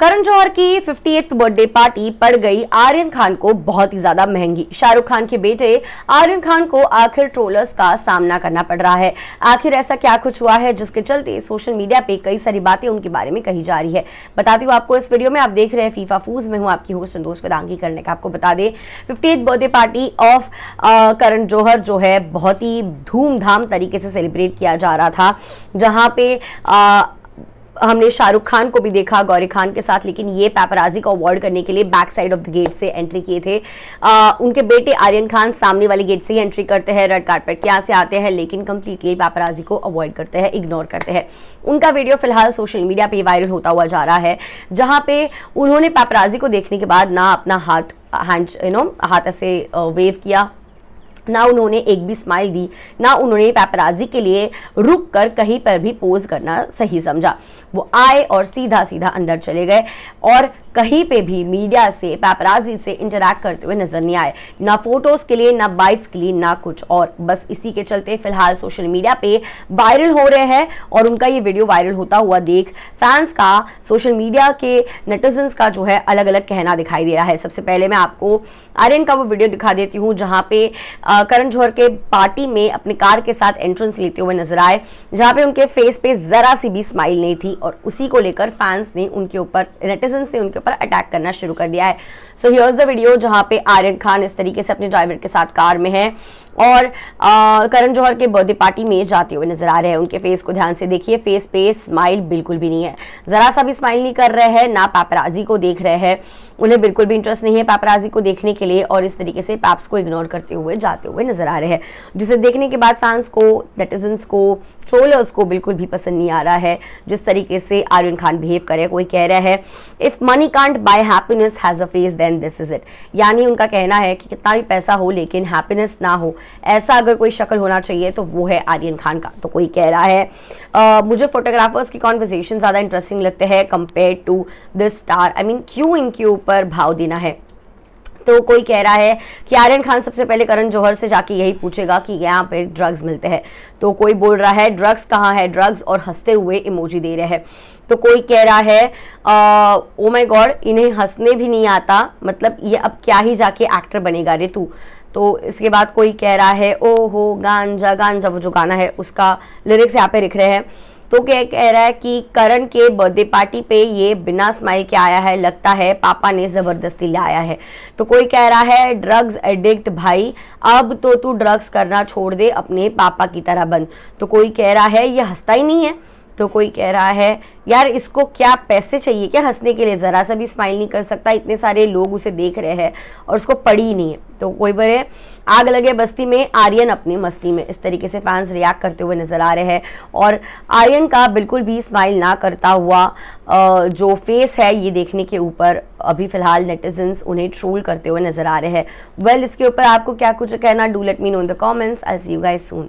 करण जौहर की fifty birthday party पड़ गई आर्यन खान को बहुत ही ज्यादा महंगी शाहरुख खान के बेटे आर्यन खान को आखिर ट्रोलर्स का सामना करना पड़ रहा है आखिर ऐसा क्या कुछ हुआ है जिसके चलते सोशल मीडिया पे कई सारी बातें उनके बारे में कही जा रही है बताती हूँ आपको इस वीडियो में आप देख रहे हैं फीफा फूज में हूँ आपकी होस्ट संतोष वेदांगी करने का आपको बता दें fifty birthday party of Karan Johar जो है बहुत ही धूमधाम तरीके से सेलिब्रेट किया जा रहा था जहाँ पे आ, हमने शाहरुख खान को भी देखा गौरी खान के साथ लेकिन ये पैपराजी को अवॉर्ड करने के लिए back side of the gate से एंट्री किए थे आ, उनके बेटे आर्यन खान सामने वाले गेट से ही एंट्री करते हैं रेड कार्पेट के यहाँ से आते हैं लेकिन कंप्लीटली पैपराजी को अवॉइड करते हैं इग्नोर करते हैं उनका वीडियो फिलहाल सोशल मीडिया पर वायरल होता हुआ जा रहा है जहाँ पे उन्होंने पैपराजी को देखने के बाद ना अपना हाथ हैंड यू नो हाथ ऐसे वेव किया ना उन्होंने एक भी स्माइल दी ना उन्होंने पैपराजी के लिए रुक कर कहीं पर भी पोज करना सही समझा वो आए और सीधा सीधा अंदर चले गए और कहीं पे भी मीडिया से पैपराजी से इंटरेक्ट करते हुए नजर नहीं आए ना फोटोज के लिए ना बाइट्स के लिए ना कुछ और बस इसी के चलते फिलहाल सोशल मीडिया पे वायरल हो रहे हैं और उनका ये वीडियो वायरल होता हुआ देख फैंस का सोशल मीडिया के नेटिजन्स का जो है अलग अलग कहना दिखाई दे रहा है सबसे पहले मैं आपको आर्यन का वो वीडियो दिखा देती हूँ जहाँ पे करण जौहर के पार्टी में अपने कार के साथ एंट्रेंस लेते हुए नजर आए जहाँ पे उनके फेस पे जरा सी भी स्माइल नहीं थी और उसी को लेकर फैंस ने उनके ऊपर नेटिजन से उनके पर अटैक करना शुरू कर दिया है सो हियर्स द वीडियो जहाँ पे आर्यन खान इस तरीके से अपने ड्राइवर के साथ कार में है और करण जौहर के बर्थडे पार्टी में जाते हुए नजर आ रहे हैं उनके फेस को ध्यान से देखिए फेस पे स्माइल बिल्कुल भी नहीं है ज़रा सा भी स्माइल नहीं कर रहे हैं ना पापराजी को देख रहे हैं उन्हें बिल्कुल भी इंटरेस्ट नहीं है पापराजी को देखने के लिए और इस तरीके से पैप्स को इग्नोर करते हुए जाते हुए नजर आ रहे हैं जिसे देखने के बाद फैंस को नेटिजन्स को ट्रोलर्स को बिल्कुल भी पसंद नहीं आ रहा है जिस तरीके से आर्यन खान बिहेव करे कोई कह रहा है if money can't buy happiness has a face then this is it यानी उनका कहना है कि कितना भी पैसा हो लेकिन हैप्पीनेस ना हो ऐसा अगर कोई शक्ल होना चाहिए तो वो है आर्यन खान का तो कोई कह रहा है uh, मुझे फोटोग्राफर्स की कॉन्वर्जेशन ज़्यादा इंटरेस्टिंग लगते हैं compare to this star I mean क्यों इनके ऊपर भाव देना है तो कोई कह रहा है कि आर्यन खान सबसे पहले करण जौहर से जाके यही पूछेगा कि यहाँ पे ड्रग्स मिलते हैं तो कोई बोल रहा है ड्रग्स कहाँ है ड्रग्स और हंसते हुए इमोजी दे रहे हैं तो कोई कह रहा है ओ माय गॉड इन्हें हंसने भी नहीं आता मतलब ये अब क्या ही जाके एक्टर बनेगा रे तू तो इसके बाद कोई कह रहा है ओ हो गांजा गांजा वो जो गाना है उसका लिरिक्स यहाँ पे लिख रहे हैं तो क्या कह रहा है कि करण के बर्थडे पार्टी पे ये बिना स्माइल के आया है लगता है पापा ने ज़बरदस्ती लाया है तो कोई कह रहा है ड्रग्स एडिक्ट भाई अब तो तू ड्रग्स करना छोड़ दे अपने पापा की तरह बन तो कोई कह रहा है ये हंसता ही नहीं है तो कोई कह रहा है यार इसको क्या पैसे चाहिए क्या हंसने के लिए ज़रा सा भी स्माइल नहीं कर सकता इतने सारे लोग उसे देख रहे हैं और उसको पड़ी नहीं है तो कोई बोले आग लगे बस्ती में आर्यन अपनी मस्ती में इस तरीके से फैंस रिएक्ट करते हुए नज़र आ रहे हैं और आर्यन का बिल्कुल भी स्माइल ना करता हुआ जो फेस है ये देखने के ऊपर अभी फ़िलहाल नेटिजन्स उन्हें ट्रोल करते हुए नज़र आ रहे हैं वेल इसके ऊपर आपको क्या कुछ कहना do let me know in the comments I see you guy soon